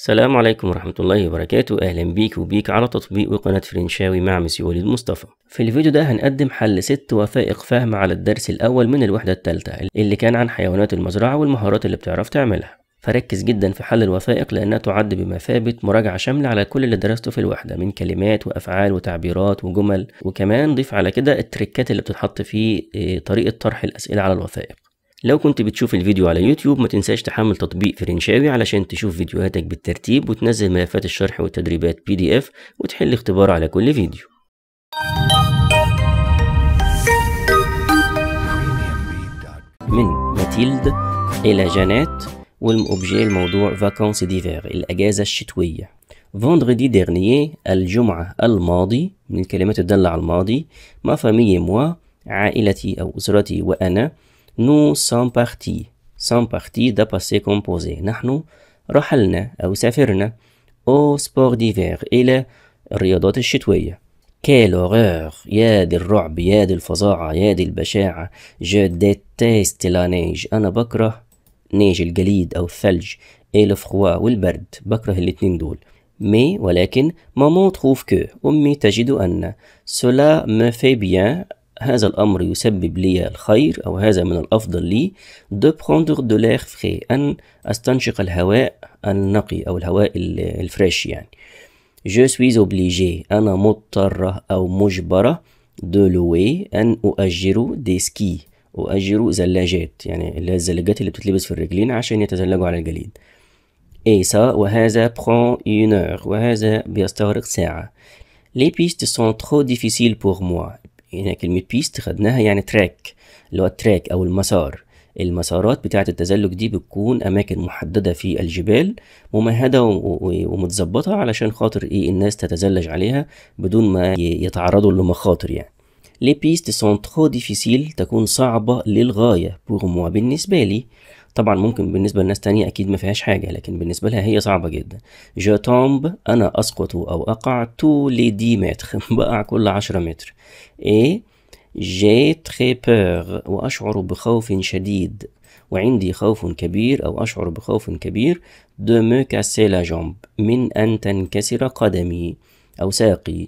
السلام عليكم ورحمة الله وبركاته أهلا بيك وبيك على تطبيق وقناة فرنشاوي مع مسيو وليد مصطفى في الفيديو ده هنقدم حل ست وثائق فهم على الدرس الأول من الوحدة الثالثة اللي كان عن حيوانات المزرعة والمهارات اللي بتعرف تعملها فركز جدا في حل الوثائق لأنها تعد بمثابة مراجعة شاملة على كل اللي درسته في الوحدة من كلمات وأفعال وتعبيرات وجمل وكمان ضيف على كده التريكات اللي بتتحط في آه، طريقة طرح الأسئلة على الوثائق لو كنت بتشوف الفيديو على يوتيوب ما تنساش تحمل تطبيق فرنشاوي علشان تشوف فيديوهاتك بالترتيب وتنزل ملفات الشرح والتدريبات بي دي اف وتحل اختبار على كل فيديو من ماتيلد إلى جانات والأوبجي الموضوع فاكونس ديفير الأجازة الشتوية فندردي ديرني الجمعة الماضي من الكلمات الدالة على الماضي ما فامي موا عائلتي أو أسرتي وأنا نو سان بارتي سان بارتي دا باسي كومبوزي نحن رحلنا أو سافرنا أو سبور ديفير إلى الرياضات الشتوية كي لوغور يا دي الرعب يا دي الفظاعة يا دي البشاعة جو ديتيست لا نيج أنا بكره نيج الجليد أو الثلج إي لو فخوا والبرد بكره الاتنين دول مي ولكن مامون تخوف كو أمي تجد أن سولا مو في بيان هذا الأمر يسبب لي الخير أو هذا من الأفضل لي دو بخوندر دو لير فخي أن أستنشق الهواء النقي أو الهواء الفريش يعني je suis obligé أنا مضطرة أو مجبرة de louer أن أؤجر دي سكي أؤجر زلاجات يعني اللي هي الزلاجات اللي بتتلبس في الرجلين عشان يتزلجوا على الجليد اي سا وهذا بخون une وهذا بيستغرق ساعة لي بيست سون ترو ديفيسيل بور موا هنا كلمة بيست خدناها يعني تراك اللي هو التراك أو المسار المسارات بتاعة التزلج دي بتكون أماكن محددة في الجبال ممهدة ومتظبطة علشان خاطر إيه الناس تتزلج عليها بدون ما يتعرضوا لمخاطر يعني Les pistes sont trop difficiles تكون صعبة للغاية pour moi بالنسبة لي طبعا ممكن بالنسبة لناس تانية أكيد ما فيهاش حاجة لكن بالنسبة لها هي صعبة جدا جو تومب أنا أسقط أو أقع تو لي دي متر بقع كل عشرة متر إيه جي تخي بور وأشعر بخوف شديد وعندي خوف كبير أو أشعر بخوف كبير دو مو كاسي لا جومب من أن تنكسر قدمي أو ساقي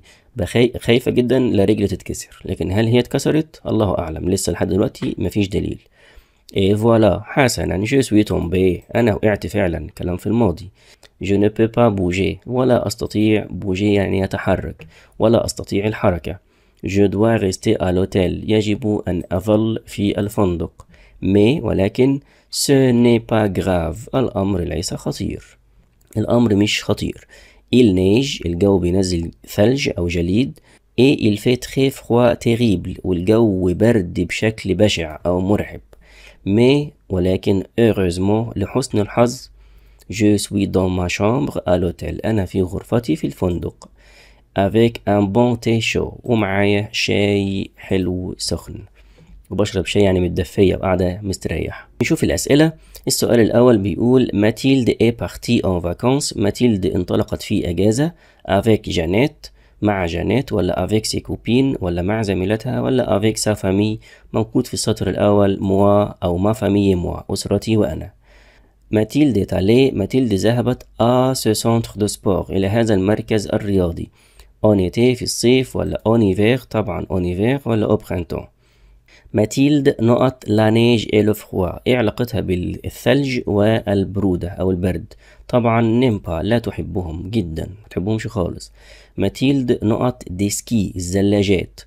خايفة جدا لا رجل تتكسر لكن هل هي اتكسرت؟ الله أعلم لسه لحد دلوقتي مفيش دليل Et voilà, حسنا, je suis tombé. أنا وقعت فعلا, كلام في الماضي. Je ne peux pas bouger. ولا أستطيع bouger يعني أتحرك. ولا أستطيع الحركة. Je dois rester à l'hôtel. يجب أن أظل في الفندق. Mais ولكن ce n'est pas grave. الأمر ليس خطير. الأمر مش خطير. Il neige, الجو بينزل ثلج أو جليد. Et il fait très froid terrible. والجو برد بشكل بشع أو مرعب. mais ولكن heureusement لحسن الحظ je suis dans ma chambre à l'hôtel أنا في غرفتي في الفندق avec un bon thé chaud ومعايا شاي حلو سخن وبشرب شاي يعني متدفية وقاعدة مستريح نشوف الأسئلة السؤال الأول بيقول ماتيلد اي بارتي en vacances ماتيلد انطلقت في أجازة avec جانيت مع جانيت ولا افيك سي كوبين ولا مع زميلتها ولا افيك سا فامي موجود في السطر الاول موا او ما فامي موا اسرتي وانا ماتيلد تالي ماتيلد ذهبت ا سو سونتر دو سبور الى هذا المركز الرياضي اونيتي في الصيف ولا اونيفير طبعا اونيفير ولا او برينتون ماتيلد نقط لانيج اي لو فخوا ايه علاقتها بالثلج والبرودة او البرد طبعا نيمبا لا تحبهم جدا ما تحبهمش خالص ماتيلد نقط ديسكي الزلاجات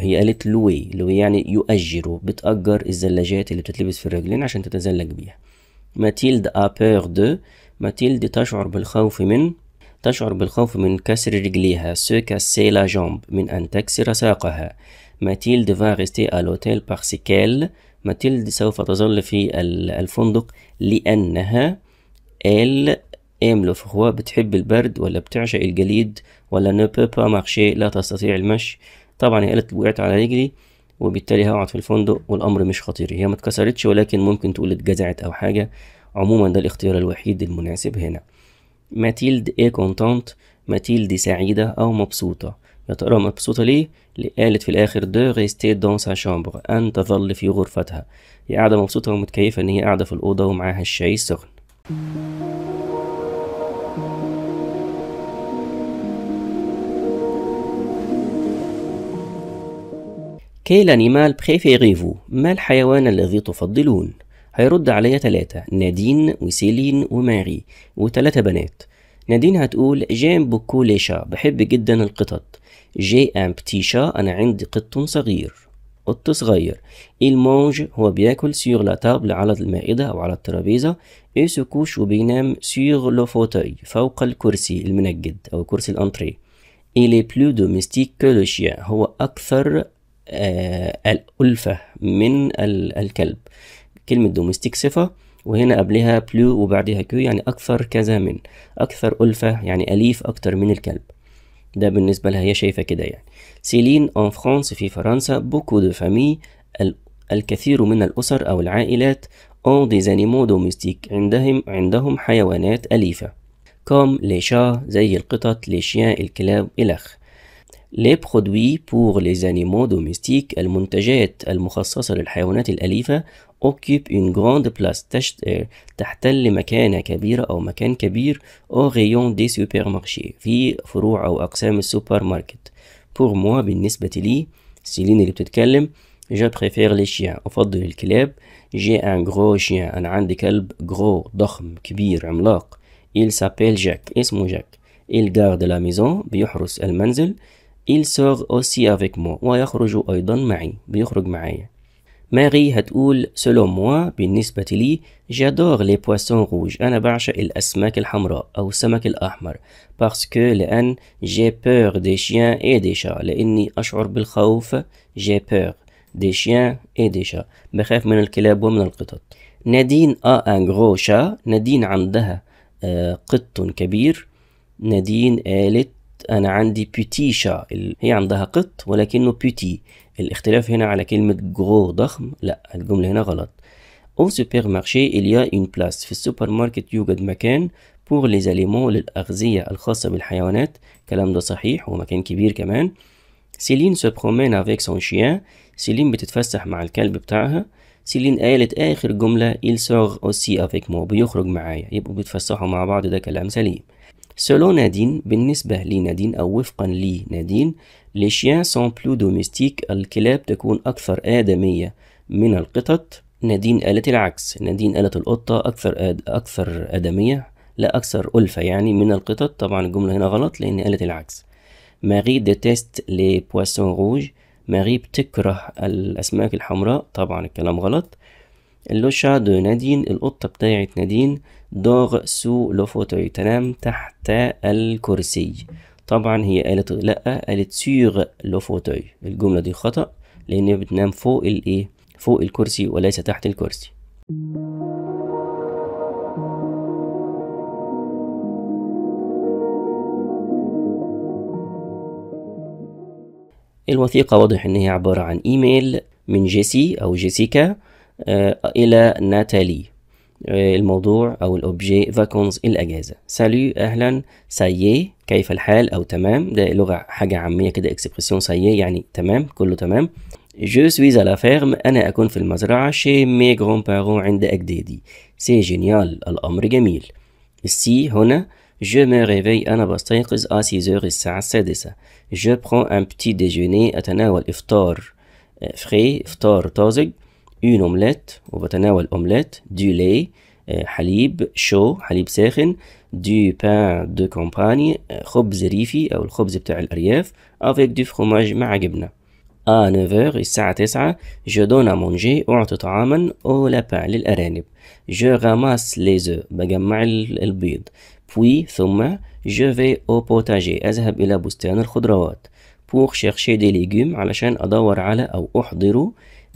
هي قالت لوي لوي يعني يؤجروا بتأجر الزلاجات اللي بتتلبس في الرجلين عشان تتزلج بيها ماتيلد ابير دو ماتيلد تشعر بالخوف من تشعر بالخوف من كسر رجليها سو كاسي لا جامب من أن تكسر ساقها ماتيلد فا غيستي l'hôtel parce بارسيكيل ماتيلد سوف تظل في الفندق لأنها إل إيم لو فخوا بتحب البرد ولا بتعشق الجليد ولا نو بو با مارشي لا تستطيع المشي طبعا هي قالت وقعت على رجلي وبالتالي هقعد في الفندق والأمر مش خطير هي ما اتكسرتش ولكن ممكن تقول اتجزعت أو حاجة عموما ده الاختيار الوحيد المناسب هنا ماتيلد ايه كونتانت ماتيلد سعيدة أو مبسوطة يا تقرا مبسوطة ليه؟ اللي قالت في الآخر دو غيستي دون سا شامبر أن تظل في غرفتها هي قاعدة مبسوطة ومتكيفة إن هي قاعدة في الأوضة ومعاها الشاي السخن كيل أنيمال بريفيريفو ما الحيوان الذي تفضلون؟ هيرد عليا تلاتة نادين وسيلين وماري وتلاتة بنات نادين هتقول جيم بوكوليشا بحب جدا القطط جي ام بتيشا أنا عندي قط صغير قط صغير مونج هو بياكل سيغ لا تابل على المائدة أو على الترابيزة إيسوكوش وبينام سيغ لو فوتاي فوق الكرسي المنجد أو كرسي الأنتريه إلي بلو دوميستيك كولوشيا هو أكثر آه الألفة من الكلب كلمة دوميستيك صفة وهنا قبلها بلو وبعدها كيو يعني أكثر كذا من أكثر ألفة يعني أليف أكتر من الكلب ده بالنسبة لها هي شايفة كده يعني سيلين أون فرانس في فرنسا بوكو دو فامي الكثير من الأسر أو العائلات أون دي زانيمو دوميستيك عندهم عندهم حيوانات أليفة كوم لي زي القطط لي الكلاب إلخ لي برودوي بور لي زانيمو دوميستيك المنتجات المخصصة للحيوانات الأليفة اوكيب une grande place تحتل مكانة كبيرة أو مكان كبير أو غيون دي سوبر مارشي في فروع أو أقسام السوبر ماركت بور موا بالنسبة لي سيلين اللي بتتكلم je بريفير لي شيان أفضل الكلاب جي أن غرو شيان أنا عندي كلب غرو ضخم كبير عملاق إل سابيل جاك اسمه جاك إل غارد لا ميزون بيحرس المنزل Il sort aussi avec moi ويخرج أيضا معي بيخرج معايا ماري هتقول selon موا بالنسبة لي جادور لي بواسون روج أنا بعشق الأسماك الحمراء أو السمك الأحمر باسكو لأن جي بور دي شيان إي دي شا لأني أشعر بالخوف جي بور دي شيان إي دي شا بخاف من الكلاب ومن القطط نادين أ آه، أن gros شا نادين عندها آه، قط كبير نادين قالت أنا عندي بيتي شا هي عندها قط ولكنه بيتي الاختلاف هنا على كلمة جرو ضخم لا الجملة هنا غلط او سوبر مارشي اليا اون بلاس في السوبر ماركت يوجد مكان بور لي زاليمون للأغذية الخاصة بالحيوانات. كلام ده صحيح ومكان كبير كمان. سيلين سو برومين افيك سون شيان سيلين بتتفسح مع الكلب بتاعها. سيلين قالت آخر جملة il sort aussi avec moi. بيخرج معايا. يبقوا بيتفسحوا مع بعض ده كلام سليم. سولو نادين بالنسبة لنادين أو وفقا لنادين les سون بلو دوميستيك الكلاب تكون أكثر آدمية من القطط نادين آلة العكس نادين آلة القطة أكثر آد... أكثر آدمية لا أكثر ألفة يعني من القطط طبعا الجملة هنا غلط لأن آلة العكس ماري ديتست لي بواسون روج ماري بتكره الأسماك الحمراء طبعا الكلام غلط لو شا دو نادين القطة بتاعت نادين دور سو لو فوتوي تنام تحت الكرسي طبعا هي قالت لأ قالت سيغ لو فوتوي الجملة دي خطأ لأن هي بتنام فوق الإيه فوق الكرسي وليس تحت الكرسي الوثيقة واضح إن هي عبارة عن إيميل من جيسي أو جيسيكا آه، إلى ناتالي آه، الموضوع أو الأوبجي فاكونز الأجازة سالو أهلا سايي كيف الحال أو تمام ده لغة حاجة عامية كده اكسبريسيون سايي يعني تمام كله تمام جو سويز على فيرم أنا أكون في المزرعة شي مي غرون بارون عند أجدادي سي جينيال الأمر جميل السي هنا Je me réveille أنا بستيقظ à 6 الساعة السادسة Je prends un petit déjeuner أتناول إفطار فري آه، إفطار طازج اون اومليت وبتناول اومليت دو لي حليب شو حليب ساخن دو بان دو كومباني خبز ريفي او الخبز بتاع الارياف افيك دو فروماج مع جبنه ا 9 9h الساعة 9 جو donne à manger أعطي طعاما او لابان للأرانب جو غاماس لي زو بجمع البيض بوي ثم جو في او بوتاجي أذهب إلى بستان الخضروات pour chercher des légumes علشان أدور على أو أحضر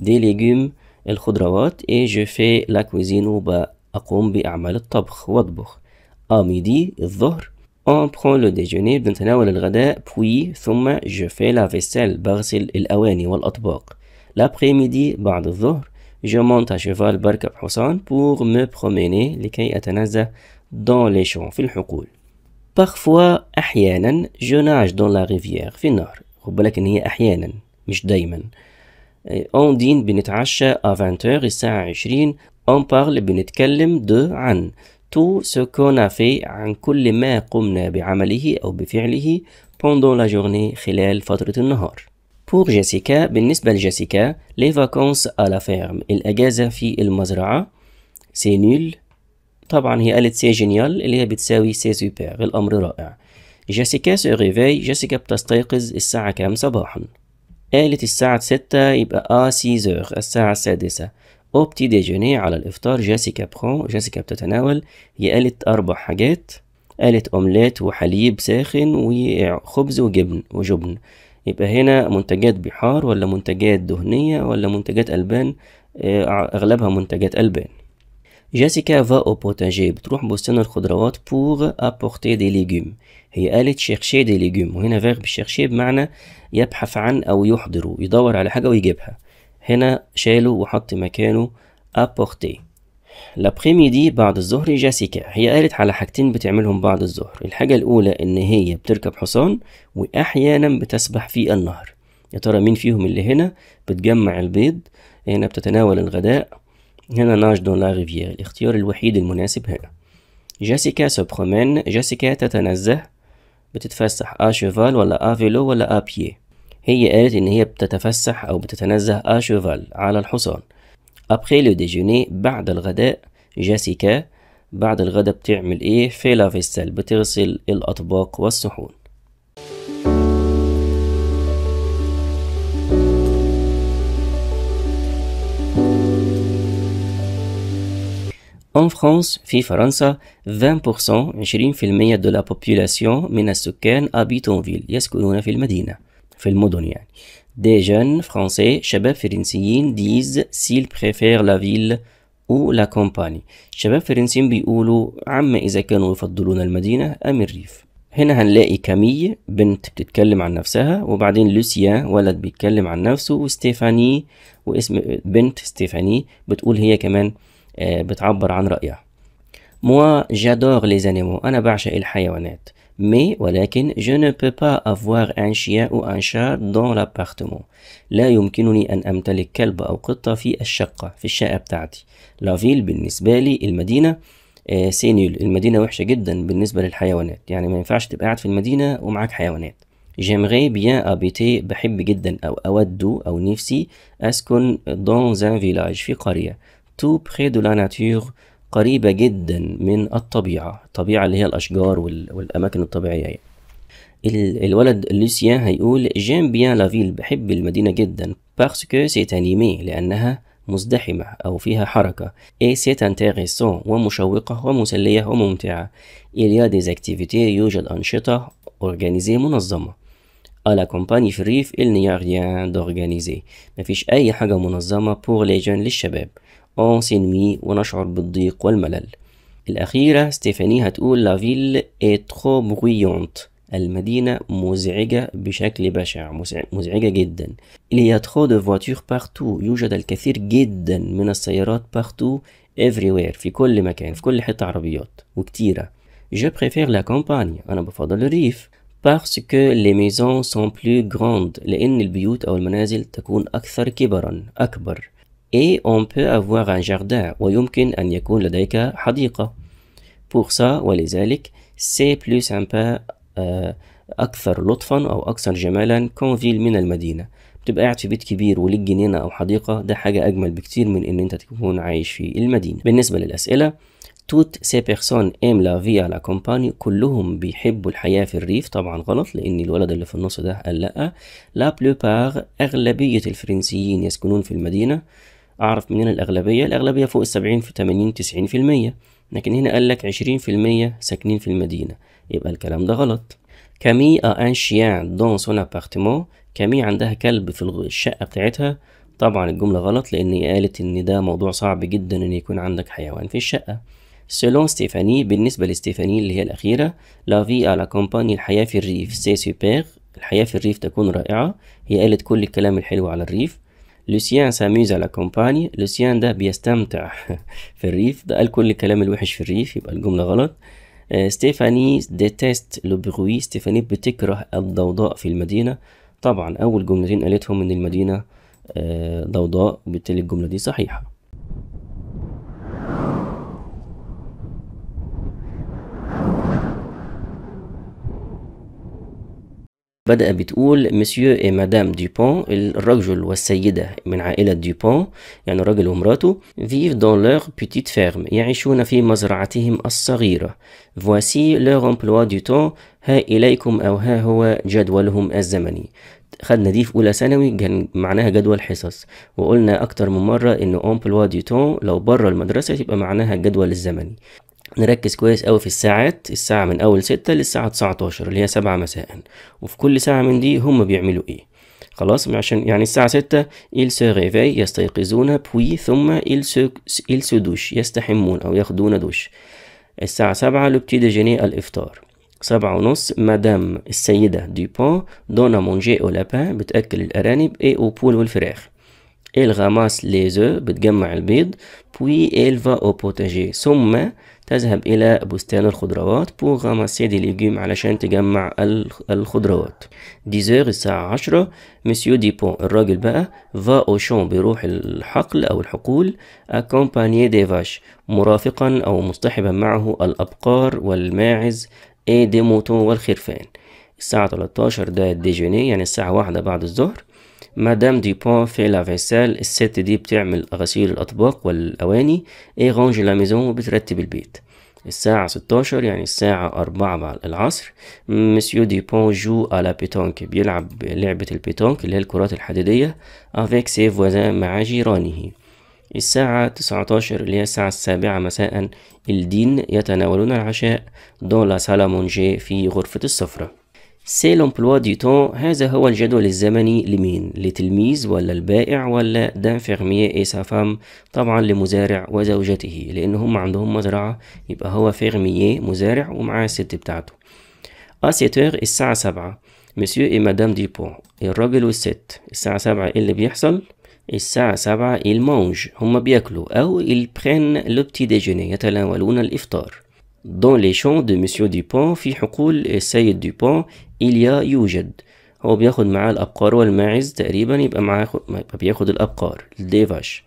des légumes الخضروات اي جو في لا كوزين وبقوم باعمال الطبخ واطبخ ا ميدي الظهر اون برون لو ديجوني بنتناول الغداء بوي ثم جو في لا فيسيل بغسل الاواني والاطباق لابخي ميدي بعد الظهر جو مونت شيفال بركب حصان بور مي بروميني لكي اتنزه دون لي شون في الحقول بارفوا احيانا جو ناج دون لا ريفيير في النهر خد هي احيانا مش دايما On dîne أفانتور الساعة عشرين أون بارل بنتكلم دو عن تو سو في عن كل ما قمنا بعمله أو بفعله بوندون لا جورني خلال فترة النهار بور جيسيكا بالنسبة لجيسيكا لي فاكونس ا لا فيرم الأجازة في المزرعة سي نول طبعا هي قالت سي جينيال اللي هي بتساوي سي سوبر الأمر رائع جيسيكا سو ريفي جيسيكا بتستيقظ الساعة كام صباحا قالت الساعة ستة يبقى آ سيزور الساعة السادسة أوبتي ديجوني على الإفطار جيسيكا بخو جيسيكا بتتناول هي قالت أربع حاجات قالت أومليت وحليب ساخن وخبز وجبن وجبن يبقى هنا منتجات بحار ولا منتجات دهنية ولا منتجات ألبان آه، أغلبها منتجات ألبان جيسيكا فا أو بوتاجي بتروح بستان الخضروات بوغ أبوختي دي ليجوم هي قالت شيخشي دي ليجوم وهنا فيرب شيخشي بمعنى يبحث عن أو يحضر يدور على حاجة ويجيبها هنا شاله وحط مكانه أبورتي لابخيمي دي بعد الظهر جاسيكا هي قالت على حاجتين بتعملهم بعد الظهر الحاجة الأولى إن هي بتركب حصان وأحيانا بتسبح في النهر يا ترى مين فيهم اللي هنا بتجمع البيض هنا بتتناول الغداء هنا ناج دون لا ريفيير الاختيار الوحيد المناسب هنا جاسيكا سوبخومان جاسيكا تتنزه بتتفسح اشوفال ولا آفيلو ولا آبيي هي قالت إن هي بتتفسح أو بتتنزه اشوفال على الحصان أبخي لو ديجوني بعد الغداء جاسيكا بعد الغداء بتعمل إيه في لافيسال بتغسل الأطباق والصحون En France, في فرنسا 20% 20% de la population من السكان habitent en ville يسكنون في المدينة في المدن يعني Des jeunes français شباب فرنسيين disent s'ils préfèrent la ville ou la campagne شباب فرنسيين بيقولوا عما إذا كانوا يفضلون المدينة أم الريف هنا هنلاقي كامي بنت بتتكلم عن نفسها وبعدين لوسيا ولد بيتكلم عن نفسه وستيفاني واسم بنت ستيفاني بتقول هي كمان آه، بتعبر عن رأيها موا جادور لي زانيمو أنا بعشق الحيوانات. مي ولكن, je ne peux pas avoir un chien ou un chat dans l'appartement. لا يمكنني أن أمتلك كلب أو قطة في الشقة، في الشقة بتاعتي. لا فيل بالنسبة لي المدينة سينيول آه، المدينة وحشة جدا بالنسبة للحيوانات. يعني ما ينفعش تبقى قاعد في المدينة ومعاك حيوانات. J'aimerais بيان ابيتي بحب جدا أو أود أو نفسي أسكن دون زان فيلاج في قرية. tout près de la nature قريبة جدا من الطبيعة الطبيعة اللي هي الأشجار وال... والأماكن الطبيعية يعني. الولد لوسيان هيقول جيم بيان لا فيل بحب المدينة جدا باسكو سيت انيمي لأنها مزدحمة أو فيها حركة اي سيت انتيريسون ومشوقة ومسلية وممتعة إليا ديز اكتيفيتي يوجد أنشطة أورجانيزي منظمة à la campagne في الريف il n'y a rien d'organisé مفيش أي حاجة منظمة pour les jeunes للشباب آه سينمي ونشعر بالضيق والملل الأخيرة ستيفاني هتقول لا فيل trop bruyante المدينة مزعجة بشكل بشع مزعجة جدا إلي ترو دو trop de يوجد الكثير جدا من السيارات partout everywhere في كل مكان في كل حتة عربيات وكتيرة Je préfère la campagne أنا بفضل الريف parce que les maisons sont plus grandes لأن البيوت أو المنازل تكون أكثر كبرا أكبر et on peut avoir un jardin ويمكن أن يكون لديك حديقة pour ça ولذلك c'est plus sympa euh, أكثر لطفا أو أكثر جمالا كونفيل من المدينة بتبقى قاعد في بيت كبير وليك جنينة أو حديقة ده حاجة أجمل بكتير من إن أنت تكون عايش في المدينة بالنسبة للأسئلة توت سي بيرسون ام لا في على كومباني كلهم بيحبوا الحياة في الريف طبعا غلط لأن الولد اللي في النص ده قال لأ لا بلوبار أغلبية الفرنسيين يسكنون في المدينة أعرف مننا الأغلبية الأغلبية فوق السبعين في تمانين تسعين في المية لكن هنا قال لك عشرين في المية ساكنين في المدينة يبقى الكلام ده غلط كامي أن شيان دون سون أبارتمون كامي عندها كلب في الشقة بتاعتها طبعا الجملة غلط لأن قالت إن ده موضوع صعب جدا إن يكون عندك حيوان في الشقة سيلون ستيفاني بالنسبة لستيفاني اللي هي الأخيرة لا في على كومباني الحياة في الريف سي سوبير الحياة في الريف تكون رائعة هي قالت كل الكلام الحلو على الريف لوسيان ساميز على كومباني لوسيان ده بيستمتع في الريف ده قال كل الكلام الوحش في الريف يبقى الجملة غلط ستيفاني ديتست لو بروي ستيفاني بتكره الضوضاء في المدينة طبعا أول جملتين قالتهم إن المدينة ضوضاء وبالتالي الجملة دي صحيحة بدأ بتقول مسيو اي مدام ديبون الرجل والسيدة من عائلة ديبون يعني الرجل ومراته فيف دون لور بيتيت فيرم يعيشون في مزرعتهم الصغيرة فواسي leur emploi du تون ها إليكم أو ها هو جدولهم الزمني خدنا دي في اولى ثانوي كان معناها جدول حصص وقلنا اكتر من مره ان امبلوا دي تون لو بره المدرسه يبقى معناها الجدول الزمني نركز كويس قوي في الساعات الساعة من أول ستة للساعة تسعتاشر اللي هي سبعة مساء وفي كل ساعة من دي هم بيعملوا إيه خلاص عشان يعني الساعة ستة إل سو ريفي يستيقظون بوي ثم إل سو إل سو دوش يستحمون أو ياخدون دوش الساعة سبعة لو بتي ديجيني الإفطار سبعة ونص مدام السيدة ديبون دونا مونجي أو لابان بتأكل الأرانب إيه أو بول والفراخ إل لي ليزو بتجمع البيض بوي فا أو بوتاجي ثم تذهب إلى بستان الخضروات pour ramasser des légumes علشان تجمع الخضروات 10 الساعة عشرة مسيو دي بون الراجل بقى فا او شون بيروح الحقل أو الحقول accompagné دي فاش مرافقا أو مصطحبا معه الأبقار والماعز اي دي موتون والخرفان الساعة 13 ده الديجوني يعني الساعة واحدة بعد الظهر مدام ديبون في لا فيسال الست دي بتعمل غسيل الأطباق والأواني اي رونج لا ميزون وبترتب البيت الساعة 16 يعني الساعة 4 بعد العصر مسيو ديبون جو على بيتونك بيلعب لعبة البيتونك اللي هي الكرات الحديدية افيك سي فوازان مع جيرانه الساعة 19 اللي هي الساعة السابعة مساء الدين يتناولون العشاء دون لا سالا مونجي في غرفة السفرة سي لومبلوا دي تون هذا هو الجدول الزمني لمين لتلميذ ولا البائع ولا دانفيرمي اي سا فام طبعا لمزارع وزوجته لان هم عندهم مزرعه يبقى هو فيرمي مزارع ومعاه الست بتاعته اسيتور الساعه سبعة مسيو اي مدام ديبون الراجل والست الساعه سبعة ايه اللي بيحصل الساعة سبعة المونج هما بياكلوا أو البرين لو بتي يتناولون الإفطار دون لي شون دو مسيو ديبون في حقول السيد ديبون إليا يوجد هو بياخد معاه الأبقار والماعز تقريبا يبقى معاه يبقى بياخد الأبقار فاش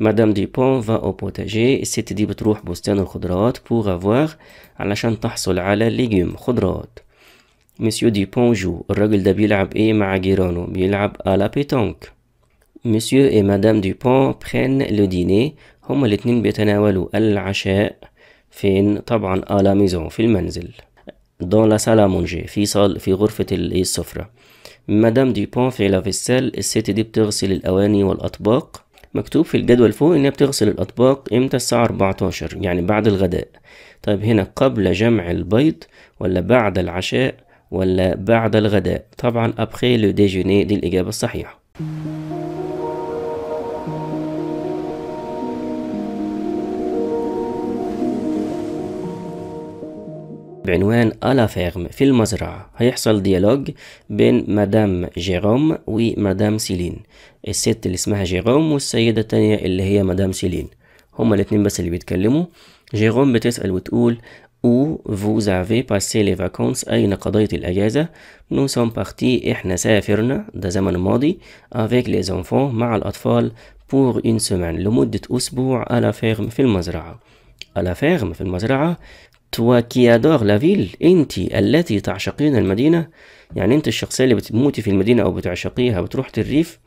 مدام ديبون فا أو بوتاجي الست دي بتروح بستان الخضروات بوغ أفواغ علشان تحصل على ليجيوم خضروات مسيو ديبون جو الراجل ده بيلعب ايه مع جيرانه بيلعب ألا بيتونك مسيو اي مدام ديبون بخان لو ديني هما الاتنين بيتناولوا العشاء فين طبعا ألا ميزون في المنزل دون لا سالا مونجي في صال في غرفة السفرة مدام ديبون في لا فيسال الست دي بتغسل الأواني والأطباق مكتوب في الجدول فوق إنها بتغسل الأطباق إمتى الساعة 14 يعني بعد الغداء طيب هنا قبل جمع البيض ولا بعد العشاء ولا بعد الغداء طبعا أبخي لو ديجوني دي الإجابة الصحيحة بعنوان ألا فيرم في المزرعة هيحصل ديالوج بين مدام جيروم ومدام سيلين الست اللي اسمها جيروم والسيدة التانية اللي هي مدام سيلين هما الاتنين بس اللي بيتكلموا جيروم بتسأل وتقول او vous avez passé les vacances أين قضيت الأجازة Nous sommes partis إحنا سافرنا ده زمن ماضي avec les enfants مع الأطفال pour une semaine لمدة أسبوع à la ferme في المزرعة à la ferme في المزرعة toi qui adore la انت التي تعشقين المدينة يعني انت الشخصية اللي بتموتي في المدينة او بتعشقيها بتروح الريف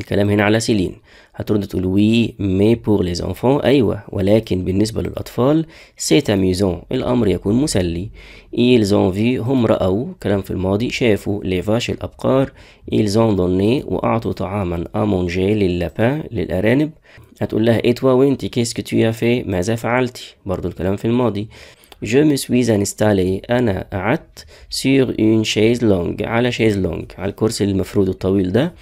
الكلام هنا على سيلين هترد تقول وي مي بور لي زونفون ايوه ولكن بالنسبه للاطفال سي اميزون الامر يكون مسلي ايلزون في هم راوا كلام في الماضي شافوا لي فاش الابقار ايلزون دوني واعطوا طعاما امونجي لللابان للارانب هتقول لها اي توا وانت كيسكو تويا في ماذا فعلتي برضو الكلام في الماضي Je me suis installé أنا قعدت sur une chaise longue على chaise longue على الكرسي المفروض الطويل ده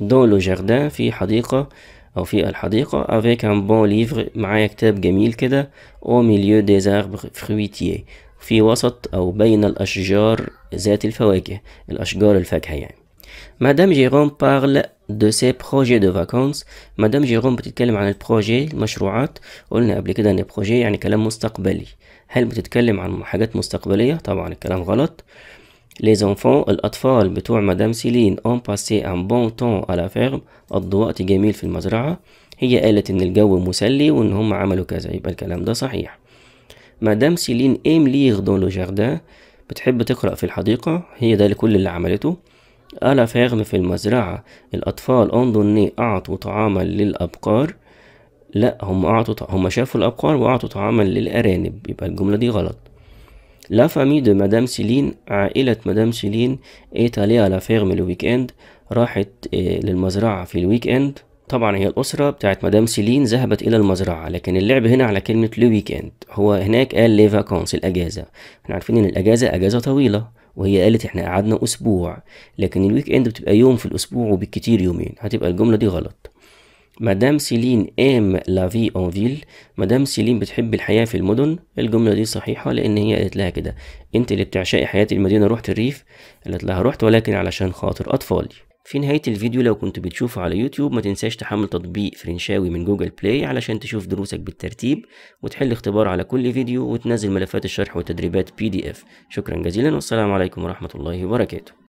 dans le jardin في حديقة أو في الحديقة avec un bon livre معايا كتاب جميل كده au milieu des arbres fruitiers في وسط أو بين الأشجار ذات الفواكه الأشجار الفاكهة يعني مدام جيروم بارل دو سي بروجي دو فاكونس مدام جيروم بتتكلم عن البروجي المشروعات قلنا قبل كده ان بروجي يعني كلام مستقبلي هل بتتكلم عن حاجات مستقبلية طبعا الكلام غلط Les enfants الأطفال بتوع مدام سيلين ont باسي ان بون تون على فيرم ferme قضوا وقت جميل في المزرعة هي قالت إن الجو مسلي وإن هم عملوا كذا يبقى الكلام ده صحيح مدام سيلين ايم ليغ دون لو جاردان بتحب تقرأ في الحديقة هي ده لكل اللي عملته ألا فغل في المزرعة الأطفال أنظني أعطوا طعاما للأبقار لا هم أعطوا هم شافوا الأبقار وأعطوا طعاما للأرانب يبقى الجملة دي غلط لا فامي دو مدام سيلين عائلة مدام سيلين est allée لا فيرم ferme le week راحت آه، للمزرعة في الويك اند طبعا هي الأسرة بتاعت مدام سيلين ذهبت إلى المزرعة لكن اللعب هنا على كلمة لو ويك اند هو هناك قال لي فاكونس الأجازة احنا عارفين إن الأجازة أجازة طويلة وهي قالت احنا قعدنا اسبوع لكن الويك اند بتبقى يوم في الاسبوع وبالكتير يومين هتبقى الجمله دي غلط مدام سيلين ام لا في اون فيل مدام سيلين بتحب الحياه في المدن الجمله دي صحيحه لان هي قالت لها كده انت اللي بتعشقي حياه المدينه رحت الريف قالت لها رحت ولكن علشان خاطر اطفالي في نهاية الفيديو لو كنت بتشوفه على يوتيوب ما تنساش تحمل تطبيق فرنشاوي من جوجل بلاي علشان تشوف دروسك بالترتيب وتحل اختبار على كل فيديو وتنزل ملفات الشرح والتدريبات بي دي اف شكرا جزيلا والسلام عليكم ورحمة الله وبركاته